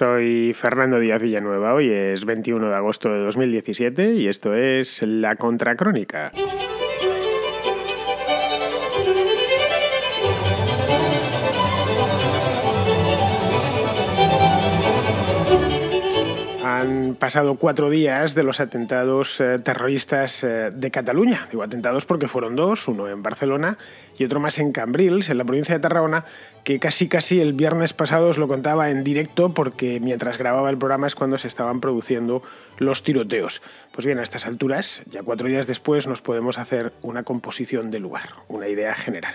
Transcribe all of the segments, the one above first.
Soy Fernando Díaz Villanueva, hoy es 21 de agosto de 2017 y esto es La Contracrónica. han pasado cuatro días de los atentados eh, terroristas eh, de Cataluña. Digo atentados porque fueron dos, uno en Barcelona y otro más en Cambrils, en la provincia de Tarragona, que casi casi el viernes pasado os lo contaba en directo porque mientras grababa el programa es cuando se estaban produciendo los tiroteos. Pues bien, a estas alturas, ya cuatro días después, nos podemos hacer una composición del lugar, una idea general.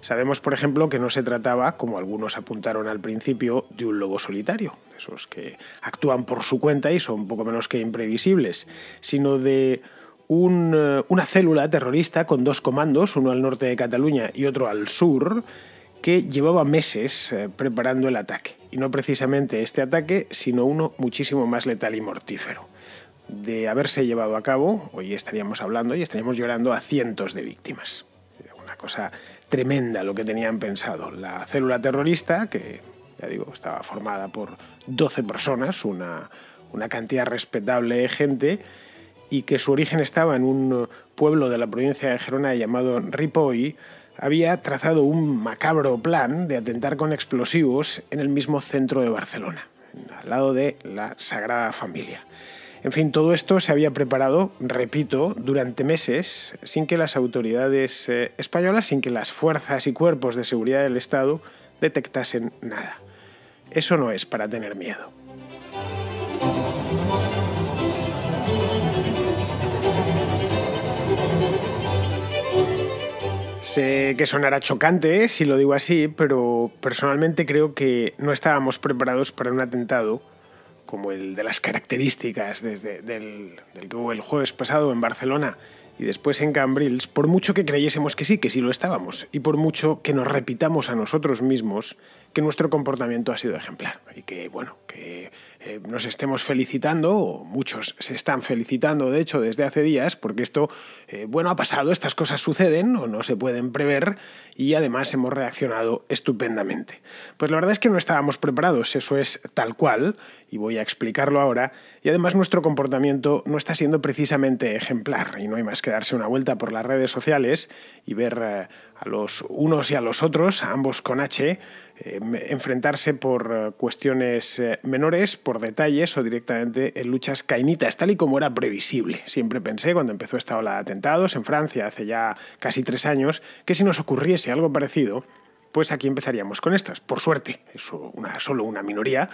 Sabemos, por ejemplo, que no se trataba, como algunos apuntaron al principio, de un lobo solitario, esos que actúan por su cuenta y son poco menos que imprevisibles, sino de eh, una célula terrorista con dos comandos, uno al norte de Cataluña y otro al sur, que llevaba meses eh, preparando el ataque. Y no precisamente este ataque, sino uno muchísimo más letal y mortífero. De haberse llevado a cabo, hoy estaríamos hablando y estaríamos llorando a cientos de víctimas. Una cosa tremenda lo que tenían pensado. La célula terrorista, que ya digo, estaba formada por 12 personas, una, una cantidad respetable de gente, y que su origen estaba en un pueblo de la provincia de Gerona llamado Ripoll, había trazado un macabro plan de atentar con explosivos en el mismo centro de Barcelona, al lado de la Sagrada Familia. En fin, todo esto se había preparado, repito, durante meses sin que las autoridades eh, españolas, sin que las fuerzas y cuerpos de seguridad del Estado detectasen nada. Eso no es para tener miedo. Sé que sonará chocante si lo digo así, pero personalmente creo que no estábamos preparados para un atentado como el de las características desde del, que hubo el jueves pasado en Barcelona y después en Cambrils, por mucho que creyésemos que sí, que sí lo estábamos, y por mucho que nos repitamos a nosotros mismos que nuestro comportamiento ha sido ejemplar y que, bueno, que eh, nos estemos felicitando, o muchos se están felicitando, de hecho, desde hace días, porque esto, eh, bueno, ha pasado, estas cosas suceden o no se pueden prever y además hemos reaccionado estupendamente. Pues la verdad es que no estábamos preparados, eso es tal cual, y voy a explicarlo ahora, y además nuestro comportamiento no está siendo precisamente ejemplar, y no hay más que darse una vuelta por las redes sociales y ver eh, a los unos y a los otros, a ambos con H, eh, enfrentarse por eh, cuestiones menores, por detalles o directamente en luchas cainitas, tal y como era previsible. Siempre pensé, cuando empezó esta ola de atentados en Francia hace ya casi tres años, que si nos ocurriese algo parecido, pues aquí empezaríamos con estas. Por suerte, es solo una minoría,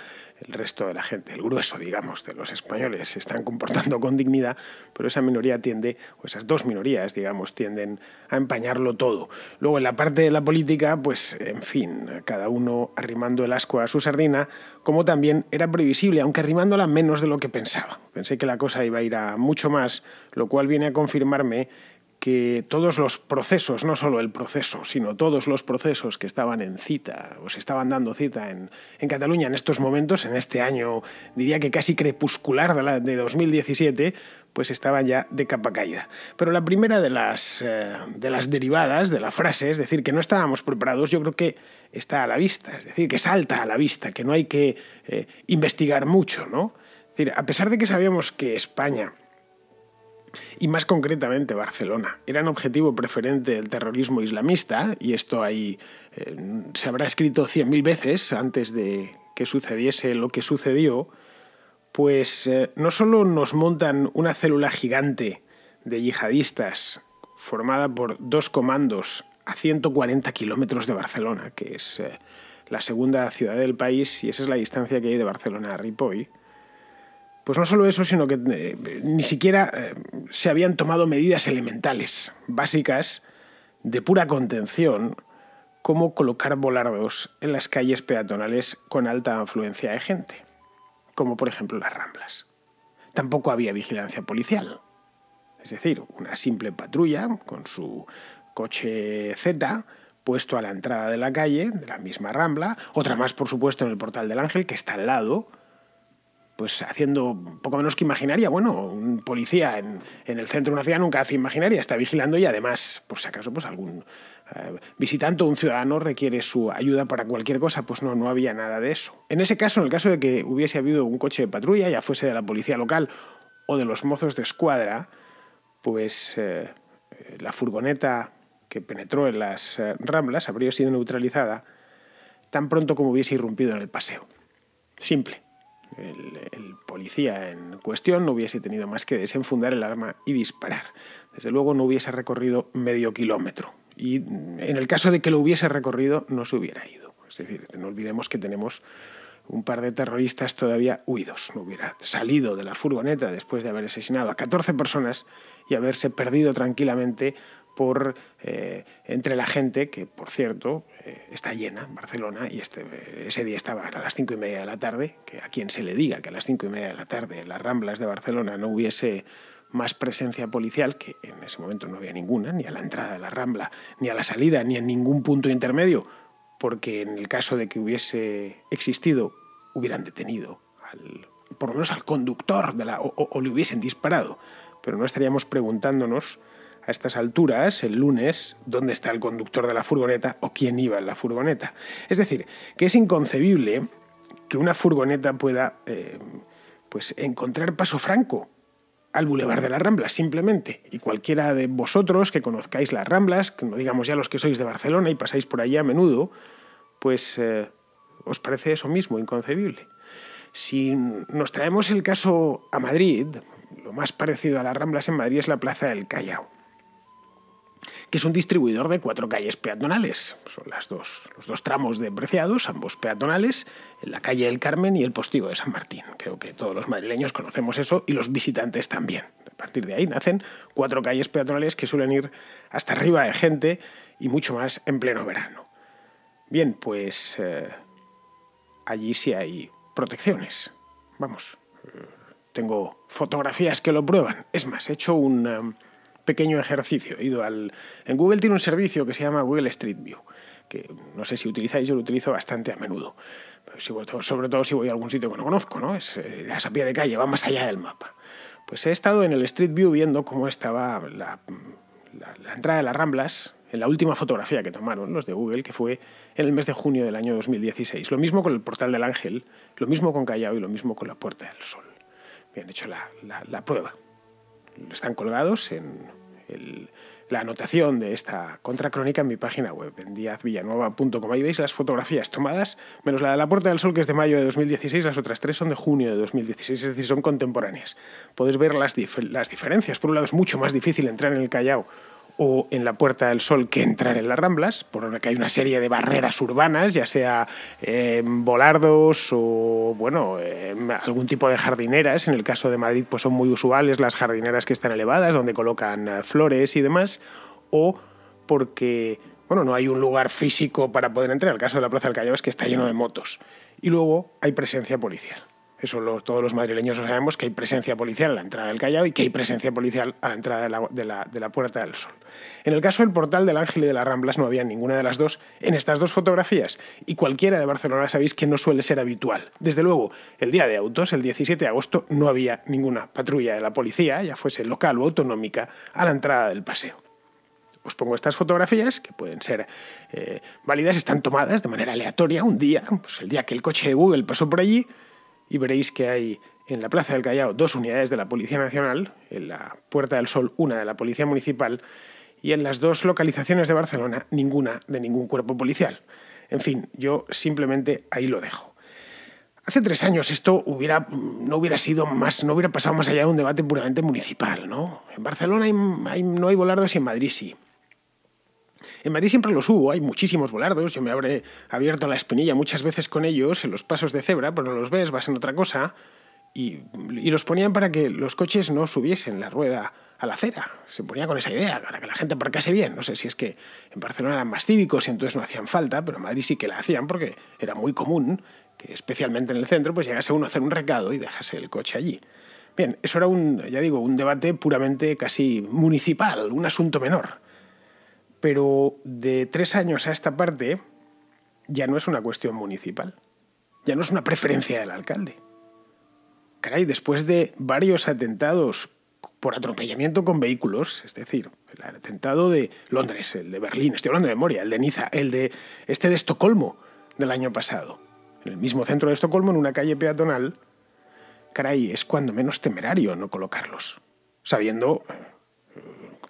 el resto de la gente, el grueso, digamos, de los españoles se están comportando con dignidad, pero esa minoría tiende, o esas dos minorías, digamos, tienden a empañarlo todo. Luego, en la parte de la política, pues, en fin, cada uno arrimando el asco a su sardina, como también era previsible, aunque arrimándola menos de lo que pensaba. Pensé que la cosa iba a ir a mucho más, lo cual viene a confirmarme que todos los procesos, no solo el proceso, sino todos los procesos que estaban en cita o se estaban dando cita en, Cataluña en estos momentos, en este año diría que casi crepuscular de, 2017, pues estaban ya de capa caída. Pero la primera de las, eh, de las derivadas de la frase, es decir, que no estábamos preparados, yo creo que está a la vista, es decir, que salta a la vista, que no hay que eh, investigar mucho, ¿no? decir, a pesar de que sabíamos que España y más concretamente Barcelona. Era Eran objetivo preferente del terrorismo islamista, y esto ahí eh, se habrá escrito cien mil veces antes de que sucediese lo que sucedió, pues eh, no solo nos montan una célula gigante de yihadistas formada por dos comandos a 140 kilómetros de Barcelona, que es eh, la segunda ciudad del país, y esa es la distancia que hay de Barcelona a Ripoll, pues no solo eso, sino que eh, ni siquiera eh, se habían tomado medidas elementales, básicas, de pura contención, como colocar volardos en las calles peatonales con alta afluencia de gente, como por ejemplo las Ramblas. Tampoco había vigilancia policial, es decir, una simple patrulla con su coche Z puesto a la entrada de la calle, de la misma Rambla, otra más por supuesto en el Portal del Ángel, que está al lado, pues haciendo poco menos que imaginaria. Bueno, un policía en, el centro de una ciudad nunca hace imaginaria, está vigilando y además, por si acaso, pues algún eh, visitante o un ciudadano requiere su ayuda para cualquier cosa, pues no, no había nada de eso. En ese caso, en el caso de que hubiese habido un coche de patrulla, ya fuese de la policía local o de los mozos de escuadra, pues eh, eh, la furgoneta que penetró en las ramblas habría sido neutralizada tan pronto como hubiese irrumpido en el paseo. Simple. El, policía en cuestión no hubiese tenido más que desenfundar el arma y disparar. Desde luego no hubiese recorrido medio kilómetro. Y en el caso de que lo hubiese recorrido, no se hubiera ido. Es decir, no olvidemos que tenemos un par de terroristas todavía huidos. No hubiera salido de la furgoneta después de haber asesinado a 14 personas y haberse perdido tranquilamente por, eh, entre la gente, que por cierto eh, está llena Barcelona, y este, ese día estaba a las cinco y media de la tarde, que a quien se le diga que a las cinco y media de la tarde en las Ramblas de Barcelona no hubiese más presencia policial, que en ese momento no había ninguna, ni a la entrada de la Rambla, ni a la salida, ni en ningún punto intermedio, porque en el caso de que hubiese existido, hubieran detenido al, por lo menos al conductor de la, o le hubiesen disparado. Pero no estaríamos preguntándonos a estas alturas, el lunes, dónde está el conductor de la furgoneta o quién iba en la furgoneta. Es decir, que es inconcebible que una furgoneta pueda eh, pues encontrar paso franco al Boulevard de las Ramblas, simplemente. Y cualquiera de vosotros que conozcáis las Ramblas, que no digamos ya los que sois de Barcelona y pasáis por allí a menudo, pues eh, os parece eso mismo, inconcebible. Si nos traemos el caso a Madrid, lo más parecido a las Ramblas en Madrid es la Plaza del Callao que es un distribuidor de cuatro calles peatonales. Son las dos, los dos tramos de Preciados, ambos peatonales, en la calle del Carmen y el Postigo de San Martín. Creo que todos los madrileños conocemos eso y los visitantes también. A partir de ahí nacen cuatro calles peatonales que suelen ir hasta arriba de gente y mucho más en pleno verano. Bien, pues eh, allí sí hay protecciones. Vamos, eh, tengo fotografías que lo prueban. Es más, he hecho un... Eh, pequeño ejercicio. He ido al... En Google tiene un servicio que se llama Google Street View, que no sé si utilizáis, yo lo utilizo bastante a menudo. sobre todo si voy a algún sitio que no conozco, ¿no? Es esa eh, pie de calle, va más allá del mapa. Pues he estado en el Street View viendo cómo estaba la, entrada de las Ramblas, en la última fotografía que tomaron los de Google, que fue en el mes de junio del año 2016. Lo mismo con el Portal del Ángel, lo mismo con Callao y lo mismo con la Puerta del Sol. Bien hecho la prueba están colgados en la anotación de esta contracrónica en mi página web, en diazvillanueva.com. Ahí veis las fotografías tomadas, menos la de la Puerta del Sol, que es de mayo de 2016, las otras tres son de junio de 2016, es decir, son contemporáneas. Podéis ver las, las diferencias. Por un lado, es mucho más difícil entrar en el Callao o en la Puerta del Sol que entrar en las Ramblas, por lo que hay una serie de barreras urbanas, ya sea em, volardos o bueno, em, algún tipo de jardineras. En el caso de Madrid pues son muy usuales las jardineras que están elevadas, donde colocan eh, flores y demás, o porque bueno, no hay un lugar físico para poder entrar. En el caso de la Plaza del Callao es que está lleno de motos. Y luego hay presencia policial. Eso todos los madrileños sabemos que hay presencia policial a la entrada del Callao y que hay presencia policial a la entrada de la, Puerta del Sol. En el caso del Portal del Ángel y de las Ramblas no había ninguna de las dos en estas dos fotografías y cualquiera de Barcelona sabéis que no suele ser habitual. Desde luego, el día de autos, el 17 de agosto, no había ninguna patrulla de la policía, ya fuese local o autonómica, a la entrada del paseo os pongo estas fotografías que pueden ser eh, válidas, están tomadas de manera aleatoria un día, pues el día que el coche de Google pasó por allí, y veréis que hay en la Plaza del Callao dos unidades de la Policía Nacional, en la Puerta del Sol una de la Policía Municipal y en las dos localizaciones de Barcelona ninguna de ningún cuerpo policial. En fin, yo simplemente ahí lo dejo. Hace tres años esto hubiera, mm, no hubiera sido más, no hubiera pasado más allá de un debate puramente municipal, ¿no? En Barcelona no hay volardos y en Madrid sí. En Madrid siempre los hubo, hay muchísimos volardos, yo me habré abierto la espinilla muchas veces con ellos en los pasos de cebra, pero no los ves, vas en otra cosa, y, los ponían para que los coches no subiesen la rueda a la acera. Se ponía con esa idea, para que la gente parcase bien. No sé si es que en Barcelona eran más cívicos y entonces no hacían falta, pero en Madrid sí que la hacían porque era muy común que especialmente en el centro pues llegase uno a hacer un recado y dejase el coche allí. Bien, eso era un, ya digo, un debate puramente casi municipal, un asunto menor pero de tres años a esta parte ya no es una cuestión municipal, ya no es una preferencia del alcalde. Caray, después de varios atentados por atropellamiento con vehículos, es decir, el atentado de Londres, el de Berlín, estoy hablando de memoria, el de Niza, el de este de Estocolmo del año pasado, en el mismo centro de Estocolmo, en una calle peatonal, caray, es cuando menos temerario no colocarlos, sabiendo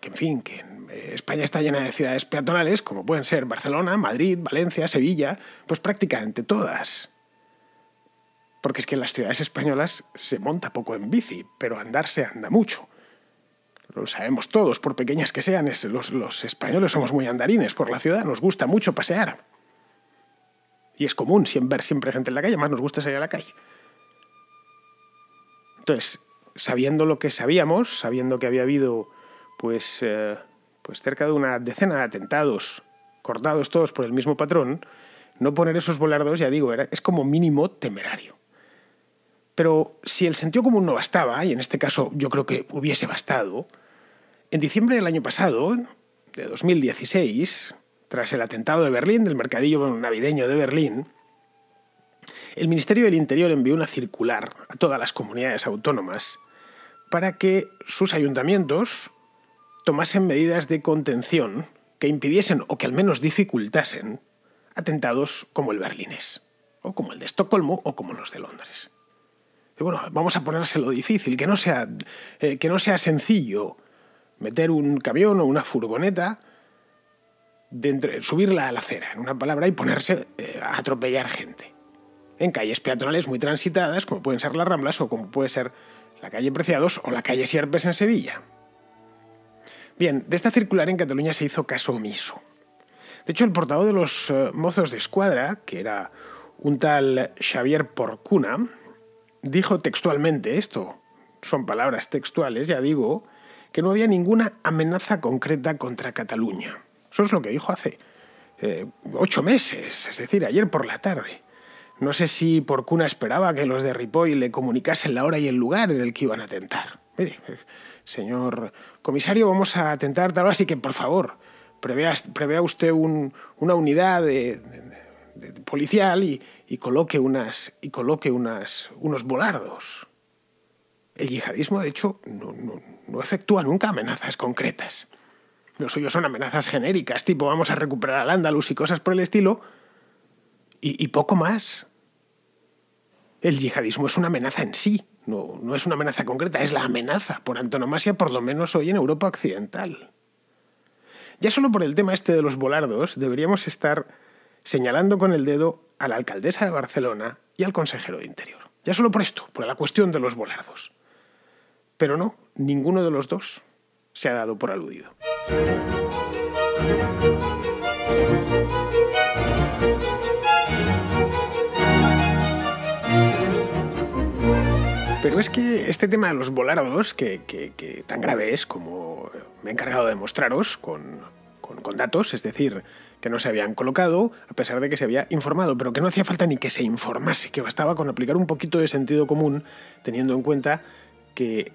que, en fin, que eh, España está llena de ciudades peatonales, como pueden ser Barcelona, Madrid, Valencia, Sevilla, pues prácticamente todas. Porque es que en las ciudades españolas se monta poco en bici, pero andar se anda mucho. Lo sabemos todos, por pequeñas que sean, los, españoles somos muy andarines por la ciudad, nos gusta mucho pasear. Y es común ver siempre gente en la calle, más nos gusta salir a la calle. Entonces, sabiendo lo que sabíamos, sabiendo que había habido pues eh, pues cerca de una decena de atentados, cortados todos por el mismo patrón, no poner esos volardos, ya digo, es como mínimo temerario. Pero si el sentido común no bastaba, y en este caso yo creo que hubiese bastado, en diciembre del año pasado, de 2016, tras el atentado de Berlín, del mercadillo navideño de Berlín, el Ministerio del Interior envió una circular a todas las comunidades autónomas para que sus ayuntamientos tomasen medidas de contención que impidiesen o que al menos dificultasen atentados como el berlinés, o como el de Estocolmo, o como los de Londres. Y bueno, vamos a ponérselo difícil, que no sea, eh, que no sea sencillo meter un camión o una furgoneta, entre, subirla a la acera, en una palabra, y ponerse eh, a atropellar gente. En calles peatonales muy transitadas, como pueden ser las Ramblas o como puede ser la calle Preciados o la calle Sierpes en Sevilla. Bien, de esta circular en Cataluña se hizo caso omiso. De hecho, el portavoz de los eh, mozos de escuadra, que era un tal Xavier Porcuna, dijo textualmente esto, son palabras textuales, ya digo, que no había ninguna amenaza concreta contra Cataluña. Eso es lo que dijo hace eh, ocho meses, es decir, ayer por la tarde. No sé si Porcuna esperaba que los de Ripoll le comunicasen la hora y el lugar en el que iban a atentar. Mire, Señor comisario, vamos a tentar tal así que por favor, prevea, usted una unidad policial y, coloque, unas, y coloque unas, unos volardos. El yihadismo, de hecho, no, efectúa nunca amenazas concretas. Los suyos son amenazas genéricas, tipo vamos a recuperar al Andalus y cosas por el estilo, y poco más el yihadismo es una amenaza en sí, no, es una amenaza concreta, es la amenaza por antonomasia, por lo menos hoy en Europa Occidental. Ya solo por el tema este de los volardos deberíamos estar señalando con el dedo a la alcaldesa de Barcelona y al consejero de Interior. Ya solo por esto, por la cuestión de los volardos. Pero no, ninguno de los dos se ha dado por aludido. es que este tema de los volardos, que, tan grave es como me he encargado de mostraros con, datos, es decir, que no se habían colocado, a pesar de que se había informado, pero que no hacía falta ni que se informase, que bastaba con aplicar un poquito de sentido común, teniendo en cuenta que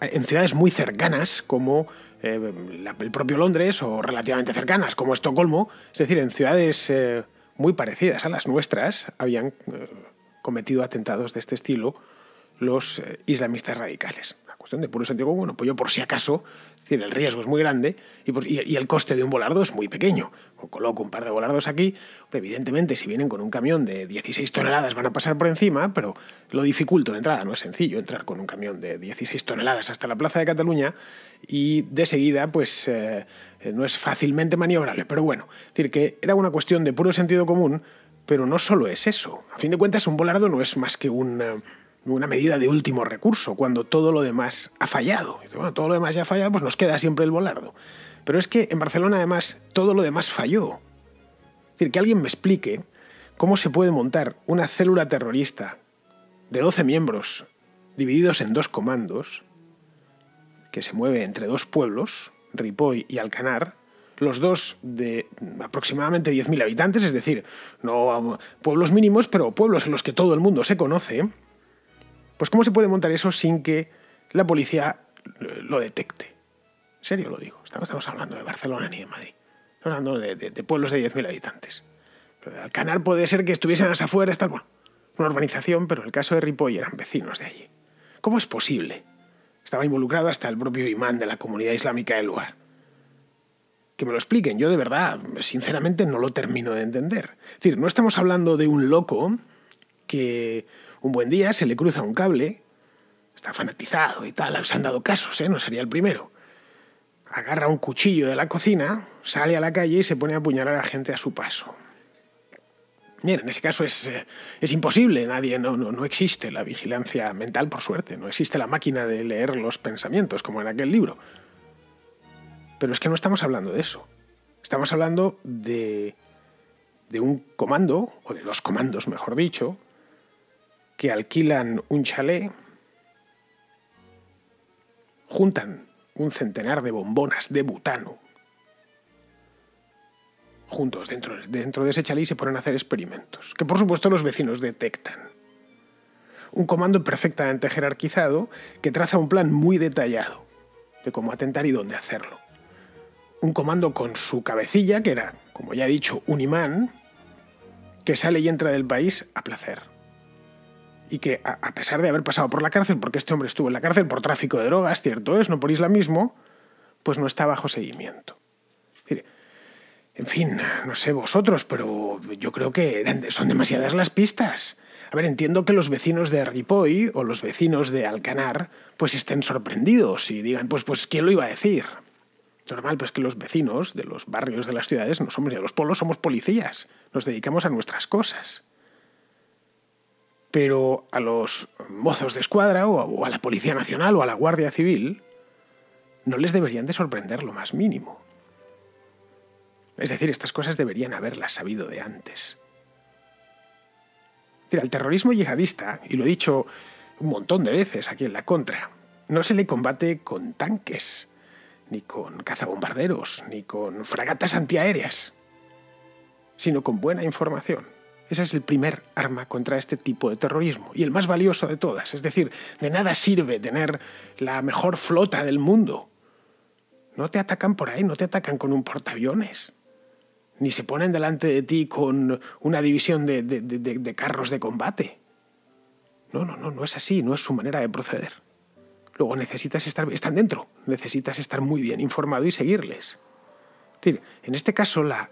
en ciudades muy cercanas, como eh, el propio Londres, o relativamente cercanas, como Estocolmo, es decir, en ciudades eh, muy parecidas a las nuestras, habían eh, cometido atentados de este estilo los eh, islamistas radicales. La cuestión de puro sentido bueno, pues yo por si acaso, decir, el riesgo es muy grande y, el coste de un volardo es muy pequeño. Coloco un par de volardos aquí, evidentemente si vienen con un camión de 16 toneladas van a pasar por encima, pero lo dificulto de entrada, no es sencillo entrar con un camión de 16 toneladas hasta la Plaza de Cataluña y de seguida pues... Eh, no es fácilmente maniobrable, pero bueno, es decir, que era una cuestión de puro sentido común, pero no solo es eso. A fin de cuentas, un volardo no es más que un una medida de último recurso, cuando todo lo demás ha fallado. Bueno, todo lo demás ya ha fallado, pues nos queda siempre el volardo. Pero es que en Barcelona además todo lo demás falló. Es decir, que alguien me explique cómo se puede montar una célula terrorista de 12 miembros divididos en dos comandos, que se mueve entre dos pueblos, Ripoll y Alcanar, los dos de aproximadamente 10.000 habitantes, es decir, no pueblos mínimos, pero pueblos en los que todo el mundo se conoce, pues ¿cómo se puede montar eso sin que la policía lo detecte? En serio lo digo, estamos hablando de Barcelona ni de Madrid, estamos hablando de, pueblos de 10.000 habitantes. El canal puede ser que estuviesen a afuera. bueno, una urbanización, pero en el caso de Ripoll eran vecinos de allí. ¿Cómo es posible? Estaba involucrado hasta el propio imán de la comunidad islámica del lugar. Que me lo expliquen, yo de verdad, sinceramente no lo termino de entender. Es decir, no estamos hablando de un loco que un buen día se le cruza un cable, está fanatizado y tal, se han dado casos, ¿eh? no sería el primero. Agarra un cuchillo de la cocina, sale a la calle y se pone a apuñalar a la gente a su paso. Mira, en ese caso es, eh, imposible, nadie, no, no, existe la vigilancia mental, por suerte, no existe la máquina de leer los pensamientos, como en aquel libro. Pero es que no estamos hablando de eso. Estamos hablando de, de un comando, o de dos comandos, mejor dicho, que alquilan un chalet, juntan un centenar de bombonas de butano juntos dentro, de ese chalet y se ponen a hacer experimentos, que por supuesto los vecinos detectan. Un comando perfectamente jerarquizado que traza un plan muy detallado de cómo atentar y dónde hacerlo. Un comando con su cabecilla, que era, como ya he dicho, un imán, que sale y entra del país a placer y que a, pesar de haber pasado por la cárcel, porque este hombre estuvo en la cárcel por tráfico de drogas, cierto es, no por islamismo, pues no está bajo seguimiento. En fin, no sé vosotros, pero yo creo que son demasiadas las pistas. A ver, entiendo que los vecinos de ripoy o los vecinos de Alcanar pues estén sorprendidos y digan, pues, pues, ¿quién lo iba a decir? Normal, pues que los vecinos de los barrios de las ciudades no somos de los polos, somos policías, nos dedicamos a nuestras cosas pero a los mozos de escuadra o a, la Policía Nacional o a la Guardia Civil no les deberían de sorprender lo más mínimo. Es decir, estas cosas deberían haberlas sabido de antes. Mira, el terrorismo yihadista, y lo he dicho un montón de veces aquí en la contra, no se le combate con tanques, ni con cazabombarderos, ni con fragatas antiaéreas, sino con buena información ese es el primer arma contra este tipo de terrorismo y el más valioso de todas. Es decir, de nada sirve tener la mejor flota del mundo. No te atacan por ahí, no te atacan con un portaaviones. Ni se ponen delante de ti con una división de, carros de combate. No, no, no, no es así, no es su manera de proceder. Luego necesitas estar, están dentro, necesitas estar muy bien informado y seguirles. Es decir, en este caso la,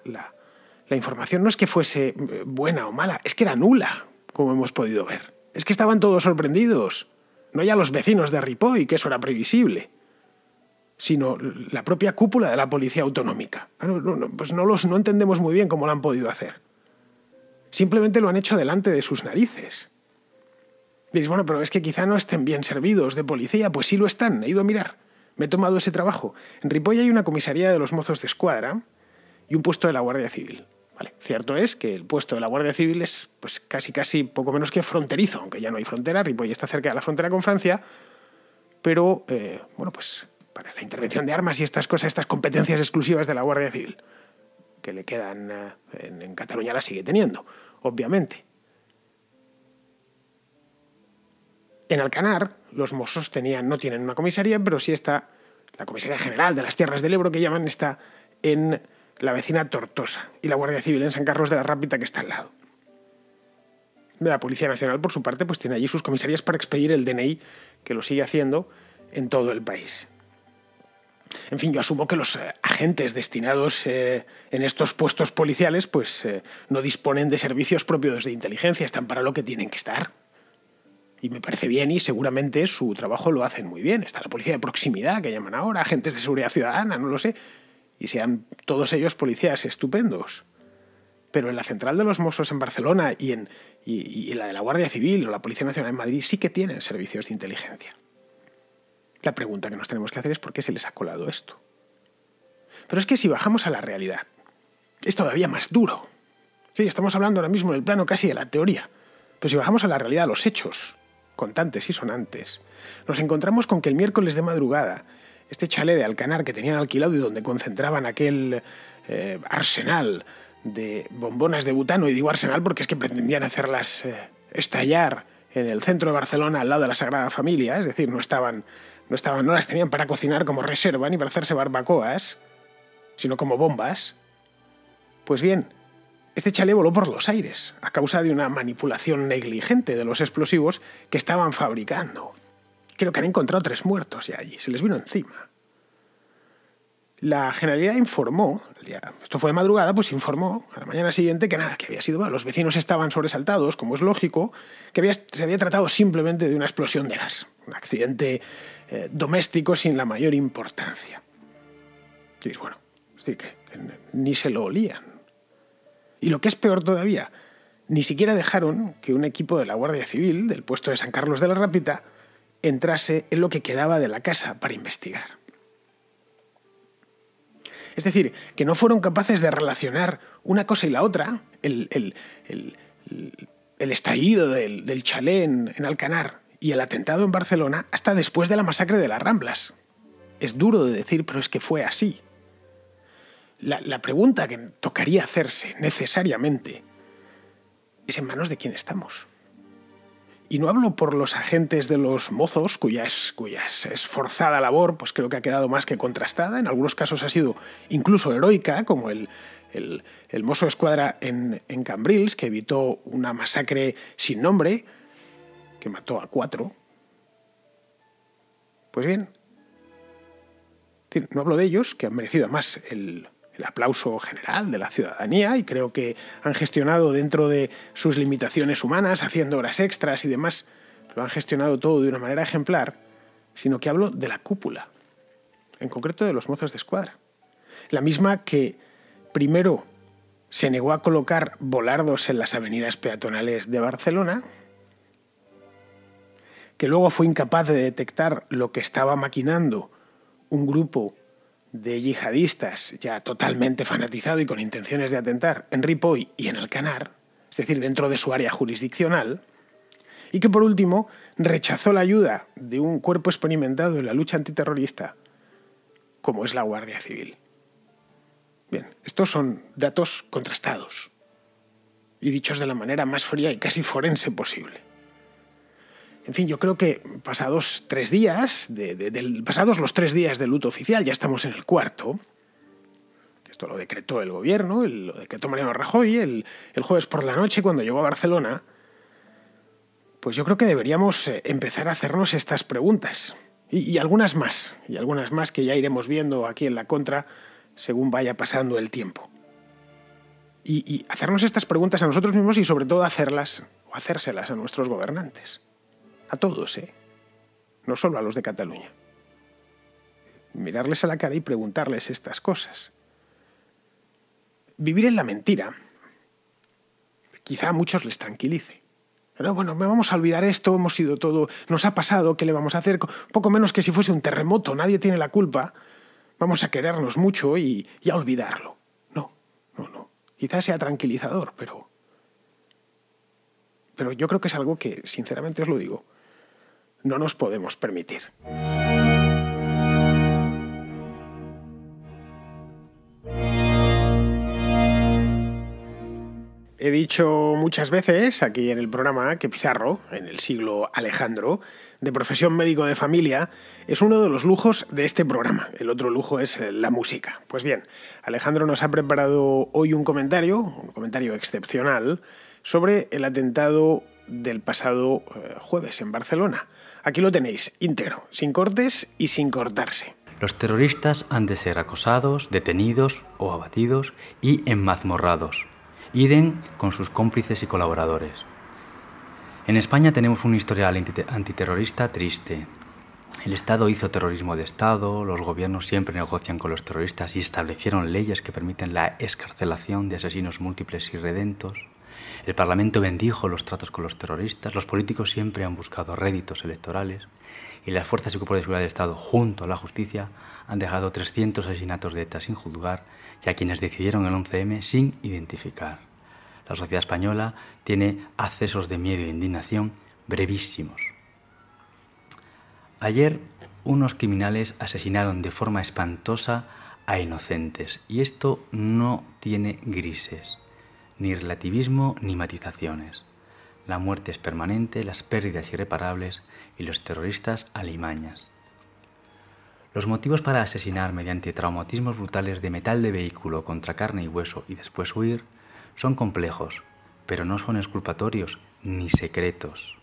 la información no es que fuese eh, buena o mala, es que era nula, como hemos podido ver. Es que estaban todos sorprendidos. No ya los vecinos de Ripoll, que eso era previsible, sino la propia cúpula de la policía autonómica. Ah, no, pues no los no entendemos muy bien cómo lo han podido hacer. Simplemente lo han hecho delante de sus narices. Dices, bueno, pero es que quizá no estén bien servidos de policía. Pues sí lo están, he ido a mirar. Me he tomado ese trabajo. En Ripoll hay una comisaría de los mozos de escuadra y un puesto de la Guardia Civil cierto es que el puesto de la Guardia Civil es pues, casi, casi poco menos que fronterizo, aunque ya no hay frontera, Ripoll está cerca de la frontera con Francia, pero, eh, bueno, pues para la intervención de armas y estas cosas, estas competencias exclusivas de la Guardia Civil, que le quedan eh, en, Cataluña la sigue teniendo, obviamente. En Alcanar, los Mossos tenían, no tienen una comisaría, pero sí está la comisaría general de las tierras del Ebro, que llaman, está en la vecina Tortosa y la Guardia Civil en San Carlos de la Rápita que está al lado. La Policía Nacional, por su parte, pues tiene allí sus comisarías para expedir el DNI, que lo sigue haciendo en todo el país. En fin, yo asumo que los eh, agentes destinados eh, en estos puestos policiales pues eh, no disponen de servicios propios de inteligencia, están para lo que tienen que estar. Y me parece bien y seguramente su trabajo lo hacen muy bien. Está la policía de proximidad, que llaman ahora, agentes de seguridad ciudadana, no lo sé y sean todos ellos policías estupendos. Pero en la central de los Mossos en Barcelona y en, la de la Guardia Civil o la Policía Nacional en Madrid sí que tienen servicios de inteligencia. La pregunta que nos tenemos que hacer es por qué se les ha colado esto. Pero es que si bajamos a la realidad, es todavía más duro. Sí, estamos hablando ahora mismo en el plano casi de la teoría. Pero si bajamos a la realidad, a los hechos, contantes y sonantes, nos encontramos con que el miércoles de madrugada este chalet de Alcanar que tenían alquilado y donde concentraban aquel eh, arsenal de bombonas de butano, y digo arsenal porque es que pretendían hacerlas eh, estallar en el centro de Barcelona al lado de la Sagrada Familia, es decir, no estaban, no estaban, no las tenían para cocinar como reserva ni para hacerse barbacoas, sino como bombas. Pues bien, este chalet voló por los aires a causa de una manipulación negligente de los explosivos que estaban fabricando. Creo que han encontrado tres muertos ya allí, se les vino encima. La Generalidad informó, esto fue de madrugada, pues informó a la mañana siguiente que nada, que había sido, los vecinos estaban sobresaltados, como es lógico, que se había tratado simplemente de una explosión de gas, un accidente eh, doméstico sin la mayor importancia. Y bueno, es decir, que, ni se lo olían. Y lo que es peor todavía, ni siquiera dejaron que un equipo de la Guardia Civil del puesto de San Carlos de la Rápita entrase en lo que quedaba de la casa para investigar. Es decir, que no fueron capaces de relacionar una cosa y la otra, el, estallido del, del chalé en, Alcanar y el atentado en Barcelona hasta después de la masacre de las Ramblas. Es duro de decir, pero es que fue así. La, la pregunta que tocaría hacerse necesariamente es en manos de quién estamos. Y no hablo por los agentes de los mozos, cuya, es, esforzada labor, pues creo que ha quedado más que contrastada, en algunos casos ha sido incluso heroica, como el, el, el mozo escuadra en, en Cambrils, que evitó una masacre sin nombre, que mató a cuatro. Pues bien, no hablo de ellos, que han merecido más el, el aplauso general de la ciudadanía y creo que han gestionado dentro de sus limitaciones humanas, haciendo horas extras y demás, lo han gestionado todo de una manera ejemplar, sino que hablo de la cúpula, en concreto de los mozos de escuadra. La misma que primero se negó a colocar volardos en las avenidas peatonales de Barcelona, que luego fue incapaz de detectar lo que estaba maquinando un grupo de yihadistas ya totalmente fanatizado y con intenciones de atentar en Ripoll y en Alcanar, es decir, dentro de su área jurisdiccional, y que por último rechazó la ayuda de un cuerpo experimentado en la lucha antiterrorista, como es la Guardia Civil. Bien, estos son datos contrastados y dichos de la manera más fría y casi forense posible. En fin, yo creo que pasados tres días, de, pasados los tres días de luto oficial, ya estamos en el cuarto, esto lo decretó el gobierno, lo decretó Mariano Rajoy el, jueves por la noche cuando llegó a Barcelona, pues yo creo que deberíamos eh, empezar a hacernos estas preguntas. Y, algunas más, y algunas más que ya iremos viendo aquí en la contra según vaya pasando el tiempo. y hacernos estas preguntas a nosotros mismos y sobre todo hacerlas o hacérselas a nuestros gobernantes. A todos, ¿eh? No solo a los de Cataluña. Mirarles a la cara y preguntarles estas cosas. Vivir en la mentira quizá a muchos les tranquilice. Pero bueno, vamos a olvidar esto, hemos sido todo, nos ha pasado, ¿qué le vamos a hacer? Poco menos que si fuese un terremoto, nadie tiene la culpa. Vamos a querernos mucho y, a olvidarlo. No, no, no. Quizá sea tranquilizador, pero. Pero yo creo que es algo que, sinceramente os lo digo, no nos podemos permitir. He dicho muchas veces aquí en el programa que Pizarro, en el siglo Alejandro, de profesión médico de familia, es uno de los lujos de este programa. El otro lujo es eh, la música. Pues bien, Alejandro nos ha preparado hoy un comentario, un comentario excepcional, sobre el atentado del pasado eh, jueves en Barcelona. Aquí lo tenéis, íntegro, sin cortes y sin cortarse. Los terroristas han de ser acosados, detenidos o abatidos y enmazmorrados. Iden con sus cómplices y colaboradores. En España tenemos un historial antiterrorista triste. El Estado hizo terrorismo de Estado, los gobiernos siempre negocian con los terroristas y establecieron leyes que permiten la escarcelación de asesinos múltiples y redentos. El Parlamento bendijo los tratos con los terroristas, los políticos siempre han buscado réditos electorales y las fuerzas y cuerpos de seguridad del Estado, junto a la justicia, han dejado 300 asesinatos de ETA sin juzgar y a quienes decidieron el 11M sin identificar. La sociedad española tiene accesos de miedo e indignación brevísimos. Ayer unos criminales asesinaron de forma espantosa a inocentes y esto no tiene grises ni relativismo ni matizaciones. La muerte es permanente, las pérdidas irreparables y los terroristas alimañas. Los motivos para asesinar mediante traumatismos brutales de metal de vehículo contra carne y hueso y después huir son complejos, pero no son exculpatorios ni secretos.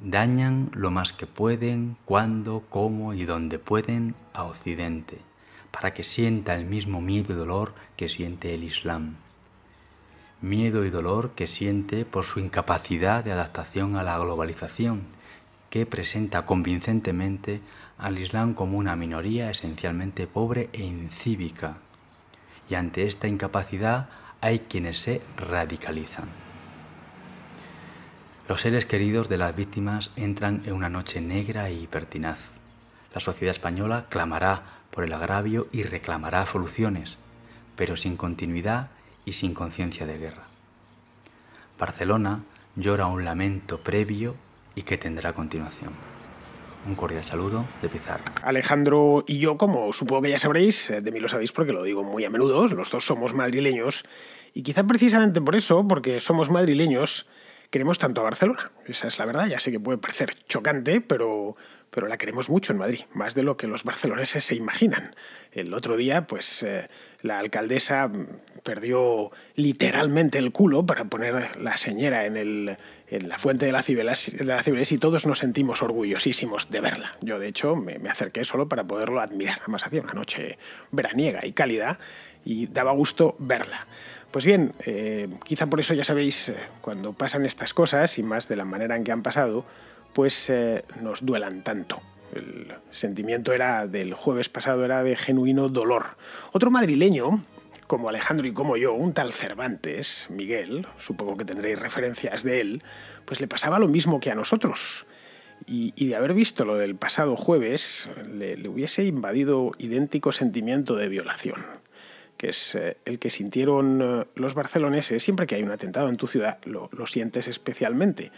Dañan lo más que pueden, cuando, cómo y dónde pueden a Occidente, para que sienta el mismo miedo y dolor que siente el Islam miedo y dolor que siente por su incapacidad de adaptación a la globalización, que presenta convincentemente al Islam como una minoría esencialmente pobre e incívica. Y ante esta incapacidad hay quienes se radicalizan. Los seres queridos de las víctimas entran en una noche negra y pertinaz. La sociedad española clamará por el agravio y reclamará soluciones, pero sin continuidad sin conciencia de guerra. Barcelona llora un lamento previo y que tendrá continuación. Un cordial saludo de Pizarro. Alejandro y yo, como supongo que ya sabréis, eh, de mí lo sabéis porque lo digo muy a menudo, los dos somos madrileños y quizá precisamente por eso, porque somos madrileños, queremos tanto a Barcelona. Esa es la verdad, ya sé que puede parecer chocante, pero pero la queremos mucho en Madrid, más de lo que los barceloneses se imaginan. El otro día, pues eh, la alcaldesa mm, perdió literalmente el culo para poner la señera en, la fuente de la, Cibeles, y todos nos sentimos orgullosísimos de verla. Yo, de hecho, me, acerqué solo para poderlo admirar. Además, hacía una noche veraniega y cálida y daba gusto verla. Pues bien, eh, quizá por eso ya sabéis, eh, cuando pasan estas cosas y más de la manera en que han pasado, pues eh, nos duelan tanto. El sentimiento era del jueves pasado era de genuino dolor. Otro madrileño, como Alejandro y como yo, un tal Cervantes, Miguel, supongo que tendréis referencias de él, pues le pasaba lo mismo que a nosotros. Y, de haber visto lo del pasado jueves, le, hubiese invadido idéntico sentimiento de violación que es eh, el que sintieron eh, los barceloneses, siempre que hay un atentado en tu ciudad lo, lo, sientes especialmente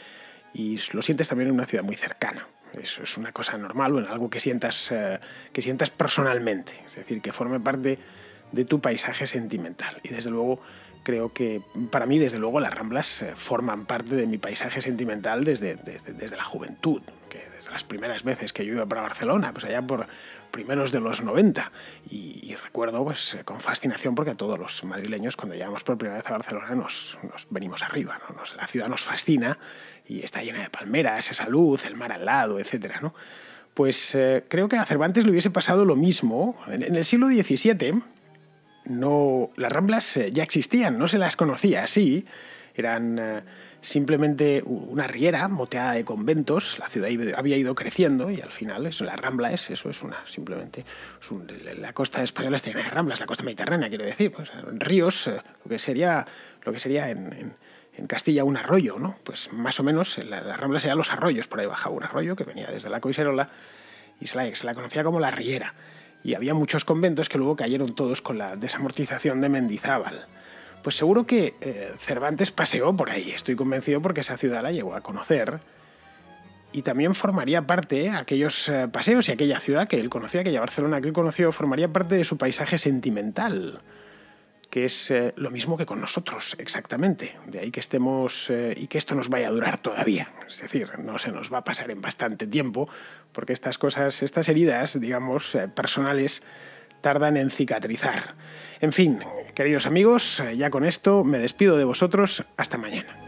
y lo sientes también en una ciudad muy cercana. Eso es una cosa normal, o en algo que sientas, eh, que sientas personalmente, es decir, que forme parte de tu paisaje sentimental. Y desde luego creo que para mí, desde luego, las Ramblas eh, forman parte de mi paisaje sentimental desde, desde, desde, la juventud, que desde las primeras veces que yo iba para Barcelona, pues allá por primeros de los 90. Y, recuerdo pues, eh, con fascinación, porque a todos los madrileños, cuando llegamos por primera vez a Barcelona, nos, nos venimos arriba, nos, la ciudad nos fascina y está llena de palmeras, esa luz, el mar al lado, etc. ¿no? Pues eh, creo que a Cervantes le hubiese pasado lo mismo. En, el siglo XVII, no, las ramblas eh, ya existían, no se las conocía así. Eran eh, simplemente una riera moteada de conventos. La ciudad había ido creciendo y al final eso, la rambla es eso, es una simplemente... la costa española está llena de ramblas, la costa mediterránea, quiero decir. Pues, ríos, lo que sería, lo que sería en en Castilla un arroyo, ¿no? Pues más o menos la, la Rambla los arroyos, por ahí bajaba un arroyo que venía desde la Coiserola y se la, conocía como la Riera. Y había muchos conventos que luego cayeron todos con la desamortización de Mendizábal. Pues seguro que eh, Cervantes paseó por ahí, estoy convencido porque esa ciudad la llegó a conocer. Y también formaría parte, eh, aquellos eh, paseos y aquella ciudad que él conocía, aquella Barcelona que él conoció, formaría parte de su paisaje sentimental que es eh, lo mismo que con nosotros, exactamente. De ahí que estemos eh, y que esto nos vaya a durar todavía. Es decir, no se nos va a pasar en bastante tiempo, porque estas cosas, estas heridas, digamos, eh, personales, tardan en cicatrizar. En fin, queridos amigos, ya con esto me despido de vosotros. Hasta mañana.